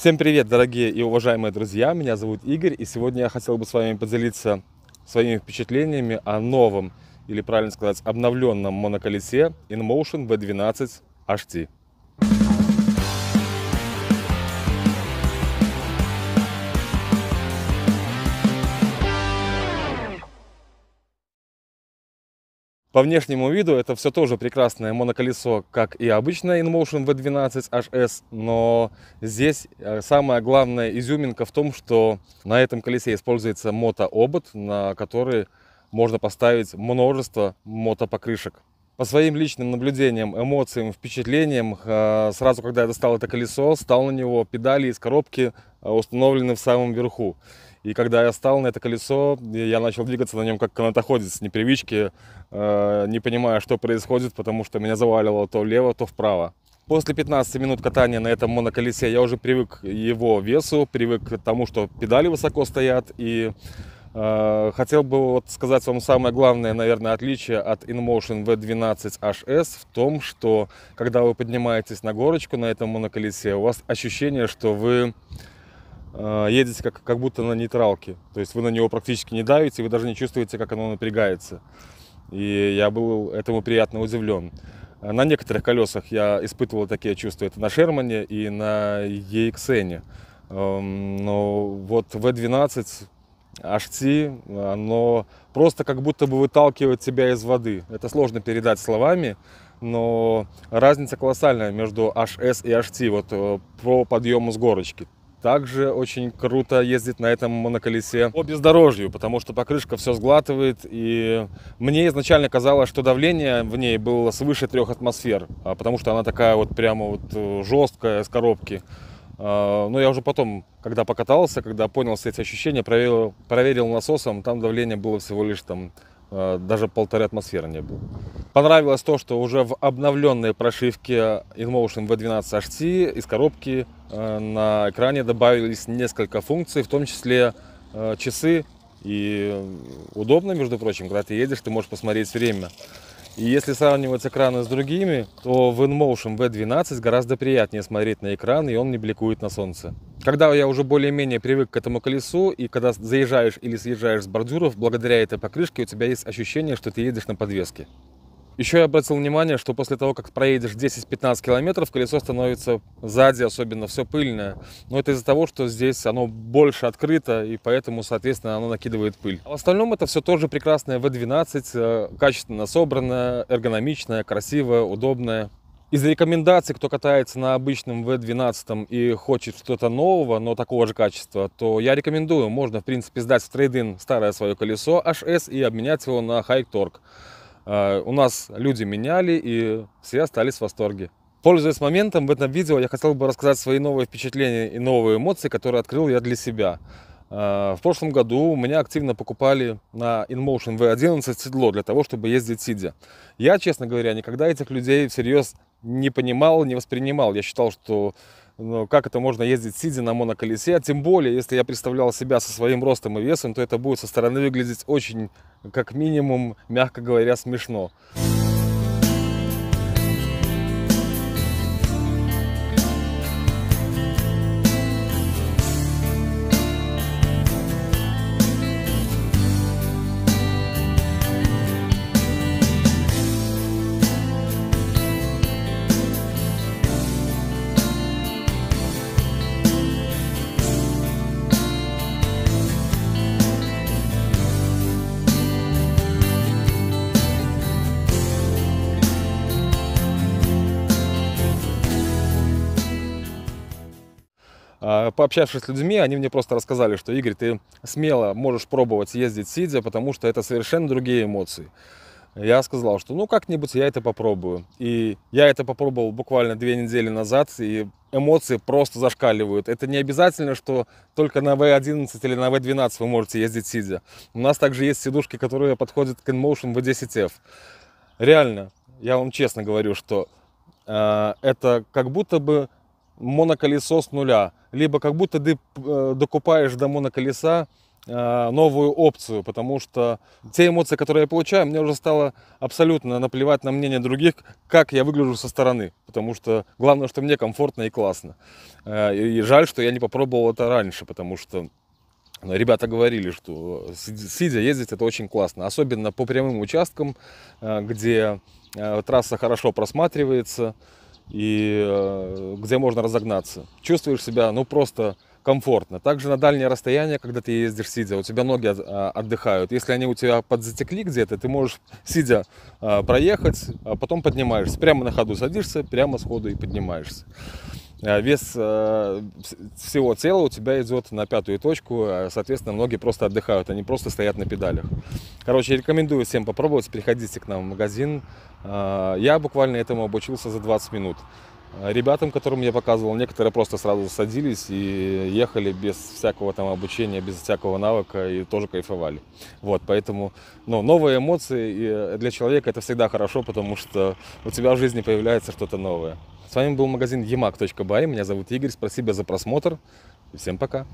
Всем привет, дорогие и уважаемые друзья! Меня зовут Игорь, и сегодня я хотел бы с вами поделиться своими впечатлениями о новом, или правильно сказать, обновленном моноколесе InMotion V12 HT. По внешнему виду это все тоже прекрасное моноколесо, как и обычное InMotion V12 HS, но здесь э, самая главная изюминка в том, что на этом колесе используется мотообод, на который можно поставить множество мотопокрышек. По своим личным наблюдениям, эмоциям, впечатлениям, э, сразу когда я достал это колесо, стал на него, педали из коробки э, установлены в самом верху. И когда я стал на это колесо, я начал двигаться на нем как канатоходец, непривычки, э, не понимая, что происходит, потому что меня заваливало то влево, то вправо. После 15 минут катания на этом моноколесе я уже привык к его весу, привык к тому, что педали высоко стоят. И э, хотел бы вот сказать вам самое главное, наверное, отличие от InMotion V12 HS в том, что когда вы поднимаетесь на горочку на этом моноколесе, у вас ощущение, что вы Э, едете как, как будто на нейтралке. То есть вы на него практически не давите, вы даже не чувствуете, как оно напрягается. И я был этому приятно удивлен. Э, на некоторых колесах я испытывал такие чувства. Это на Шермане и на EXN. Эм, но вот V12 HT, оно просто как будто бы выталкивает тебя из воды. Это сложно передать словами, но разница колоссальная между HS и HT вот, э, по подъему с горочки. Также очень круто ездить на этом моноколесе по бездорожью, потому что покрышка все сглатывает. И мне изначально казалось, что давление в ней было свыше трех атмосфер, а потому что она такая вот прямо вот э, жесткая с коробки. А, но я уже потом, когда покатался, когда понял все эти ощущения, проверил, проверил насосом, там давление было всего лишь там Э, даже полторы атмосферы не было. Понравилось то, что уже в обновленной прошивке InMotion V12 HT из коробки э, на экране добавились несколько функций, в том числе э, часы. И удобно, между прочим, когда ты едешь, ты можешь посмотреть время. И если сравнивать экраны с другими, то в InMotion V12 гораздо приятнее смотреть на экран, и он не бликует на солнце. Когда я уже более-менее привык к этому колесу, и когда заезжаешь или съезжаешь с бордюров, благодаря этой покрышке у тебя есть ощущение, что ты едешь на подвеске. Еще я обратил внимание, что после того, как проедешь 10-15 километров, колесо становится сзади, особенно все пыльное. Но это из-за того, что здесь оно больше открыто, и поэтому, соответственно, оно накидывает пыль. А в остальном это все тоже прекрасное V12, э, качественно собранное, эргономичное, красивое, удобное. Из рекомендаций, кто катается на обычном V12 и хочет что-то нового, но такого же качества, то я рекомендую, можно в принципе сдать в трейдин старое свое колесо HS и обменять его на High Torque. А, у нас люди меняли и все остались в восторге. Пользуясь моментом, в этом видео я хотел бы рассказать свои новые впечатления и новые эмоции, которые открыл я для себя. А, в прошлом году меня активно покупали на InMotion V11 седло для того, чтобы ездить сидя. Я, честно говоря, никогда этих людей всерьез не понимал, не воспринимал. Я считал, что ну, как это можно ездить сидя на моноколесе, а тем более, если я представлял себя со своим ростом и весом, то это будет со стороны выглядеть очень, как минимум, мягко говоря, смешно. А, пообщавшись с людьми, они мне просто рассказали, что Игорь, ты смело можешь пробовать ездить сидя, потому что это совершенно другие эмоции. Я сказал, что ну как-нибудь я это попробую. И я это попробовал буквально две недели назад, и эмоции просто зашкаливают. Это не обязательно, что только на V11 или на V12 вы можете ездить сидя. У нас также есть сидушки, которые подходят к InMotion V10F. Реально, я вам честно говорю, что э, это как будто бы моноколесо с нуля. Либо как будто ты э, докупаешь до моноколеса э, новую опцию, потому что те эмоции, которые я получаю, мне уже стало абсолютно наплевать на мнение других, как я выгляжу со стороны, потому что главное, что мне комфортно и классно. Э, и жаль, что я не попробовал это раньше, потому что ну, ребята говорили, что сидя ездить это очень классно, особенно по прямым участкам, где трасса хорошо просматривается, и э, где можно разогнаться. Чувствуешь себя, ну, просто комфортно. Также на дальнее расстояние, когда ты ездишь сидя, у тебя ноги э, отдыхают. Если они у тебя подзатекли где-то, ты можешь сидя э, проехать, а потом поднимаешься. Прямо на ходу садишься, прямо сходу и поднимаешься. Э, вес э, всего тела у тебя идет на пятую точку, э, соответственно, многие просто отдыхают, они просто стоят на педалях. Короче, рекомендую всем попробовать, приходите к нам в магазин. Я буквально этому обучился за 20 минут. Ребятам, которым я показывал, некоторые просто сразу садились и ехали без всякого там обучения, без всякого навыка и тоже кайфовали. Вот, поэтому, ну, новые эмоции для человека это всегда хорошо, потому что у тебя в жизни появляется что-то новое. С вами был магазин emag.by. Меня зовут Игорь. Спасибо за просмотр. И всем пока.